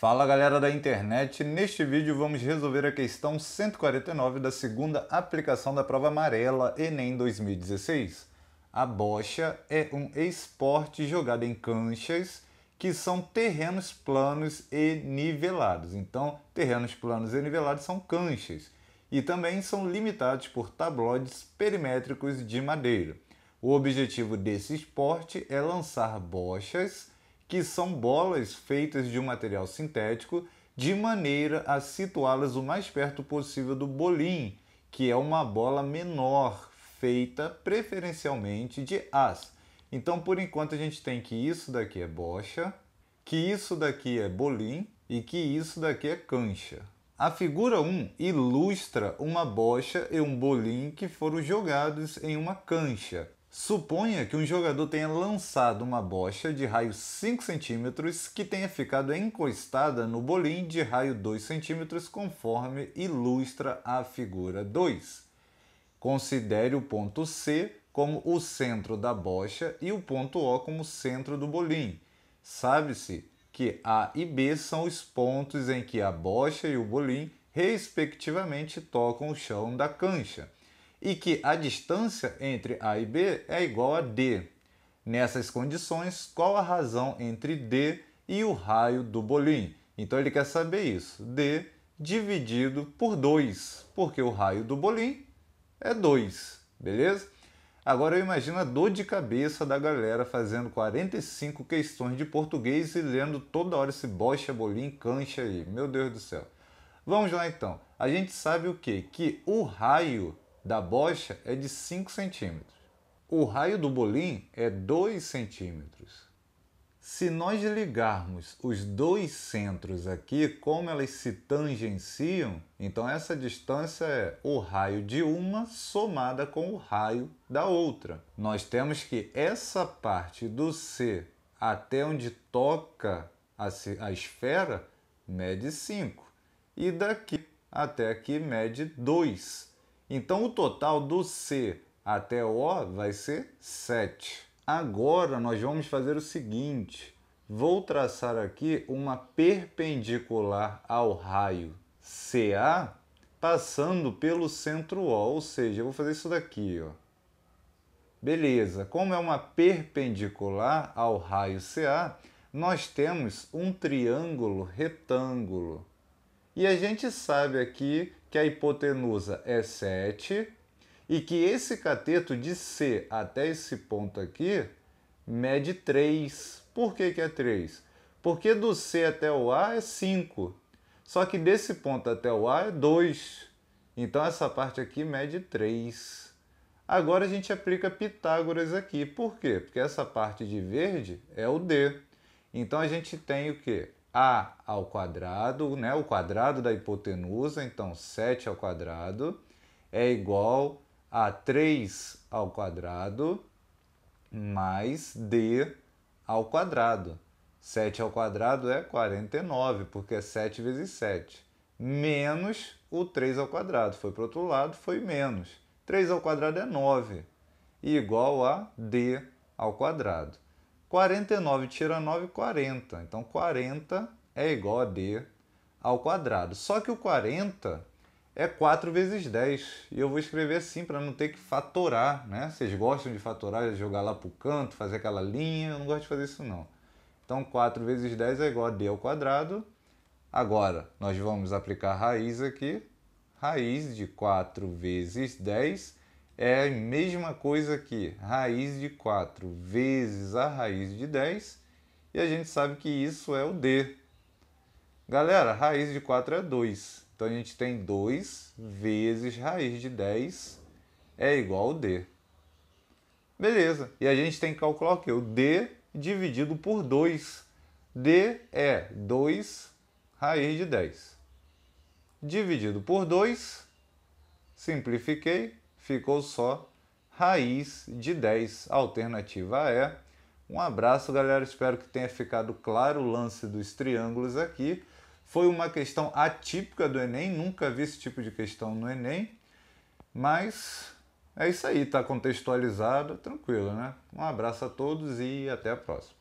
Fala galera da internet, neste vídeo vamos resolver a questão 149 da segunda aplicação da prova amarela Enem 2016. A bocha é um esporte jogado em canchas que são terrenos planos e nivelados. Então, terrenos planos e nivelados são canchas e também são limitados por tabloides perimétricos de madeira. O objetivo desse esporte é lançar bochas que são bolas feitas de um material sintético, de maneira a situá-las o mais perto possível do bolim, que é uma bola menor, feita preferencialmente de as. Então, por enquanto, a gente tem que isso daqui é bocha, que isso daqui é bolim e que isso daqui é cancha. A figura 1 ilustra uma bocha e um bolim que foram jogados em uma cancha, Suponha que um jogador tenha lançado uma bocha de raio 5 cm que tenha ficado encostada no bolim de raio 2 cm, conforme ilustra a figura 2. Considere o ponto C como o centro da bocha e o ponto O como o centro do bolim. Sabe-se que A e B são os pontos em que a bocha e o bolim, respectivamente, tocam o chão da cancha e que a distância entre A e B é igual a D. Nessas condições, qual a razão entre D e o raio do bolim? Então ele quer saber isso, D dividido por 2, porque o raio do bolim é 2, beleza? Agora eu imagino a dor de cabeça da galera fazendo 45 questões de português e lendo toda hora esse bocha, bolim, cancha aí. Meu Deus do céu. Vamos lá então. A gente sabe o quê? Que o raio da bocha é de 5 centímetros. O raio do bolim é 2 centímetros. Se nós ligarmos os dois centros aqui, como elas se tangenciam, então essa distância é o raio de uma somada com o raio da outra. Nós temos que essa parte do C até onde toca a, esfera mede 5 e daqui até aqui mede 2. Então, o total do C até O vai ser 7. Agora, nós vamos fazer o seguinte. Vou traçar aqui uma perpendicular ao raio CA passando pelo centro O, ou seja, eu vou fazer isso daqui, ó. Beleza, como é uma perpendicular ao raio CA, nós temos um triângulo retângulo. E a gente sabe aqui que a hipotenusa é 7 e que esse cateto de C até esse ponto aqui mede 3. Por que, que é 3? Porque do C até o A é 5, só que desse ponto até o A é 2. Então essa parte aqui mede 3. Agora a gente aplica Pitágoras aqui. Por quê? Porque essa parte de verde é o D. Então a gente tem o quê? a ao quadrado, né, o quadrado da hipotenusa, então 7 ao quadrado é igual a 3 ao quadrado mais d ao quadrado. 7 ao quadrado é 49, porque é 7 vezes 7, menos o 3 ao quadrado, foi para o outro lado, foi menos. 3 ao quadrado é 9, igual a d ao quadrado. 49 tira 9, 40. Então 40 é igual a D ao quadrado. Só que o 40 é 4 vezes 10. E eu vou escrever assim para não ter que fatorar, né? Vocês gostam de fatorar, jogar lá para o canto, fazer aquela linha? Eu não gosto de fazer isso não. Então 4 vezes 10 é igual a D ao quadrado. Agora, nós vamos aplicar raiz aqui. Raiz de 4 vezes 10 é a mesma coisa que raiz de 4 vezes a raiz de 10, e a gente sabe que isso é o D. Galera, raiz de 4 é 2, então a gente tem 2 vezes raiz de 10 é igual ao D. Beleza, e a gente tem que calcular o que? O D dividido por 2. D é 2 raiz de 10. Dividido por 2, simplifiquei, ficou só raiz de 10. A alternativa é. Um abraço, galera. Espero que tenha ficado claro o lance dos triângulos aqui. Foi uma questão atípica do Enem, nunca vi esse tipo de questão no Enem, mas é isso aí, tá contextualizado, tranquilo, né? Um abraço a todos e até a próxima.